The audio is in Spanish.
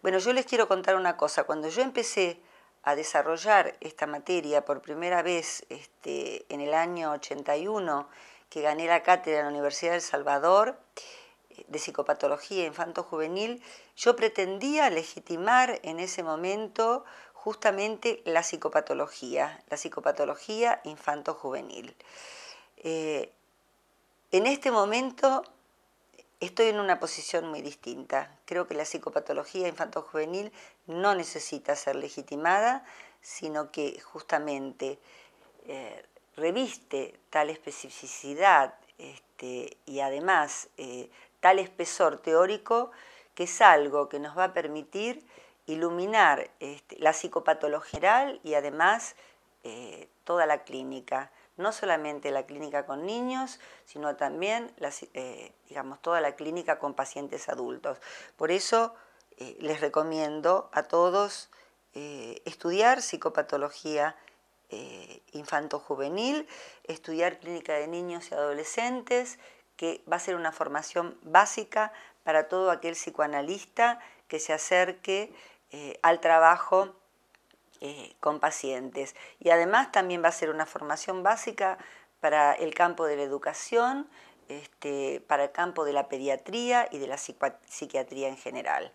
Bueno, yo les quiero contar una cosa. Cuando yo empecé a desarrollar esta materia por primera vez este, en el año 81, que gané la cátedra en la Universidad del Salvador eh, de psicopatología infanto-juvenil, yo pretendía legitimar en ese momento justamente la psicopatología, la psicopatología infanto-juvenil. Eh, en este momento Estoy en una posición muy distinta. Creo que la psicopatología infanto-juvenil no necesita ser legitimada, sino que justamente eh, reviste tal especificidad este, y además eh, tal espesor teórico que es algo que nos va a permitir iluminar este, la psicopatología y además eh, toda la clínica no solamente la clínica con niños, sino también eh, digamos, toda la clínica con pacientes adultos. Por eso eh, les recomiendo a todos eh, estudiar psicopatología infanto-juvenil, estudiar clínica de niños y adolescentes, que va a ser una formación básica para todo aquel psicoanalista que se acerque al trabajo eh, con pacientes. Y además también va a ser una formación básica para el campo de la educación, este, para el campo de la pediatría y de la psiquiatría en general.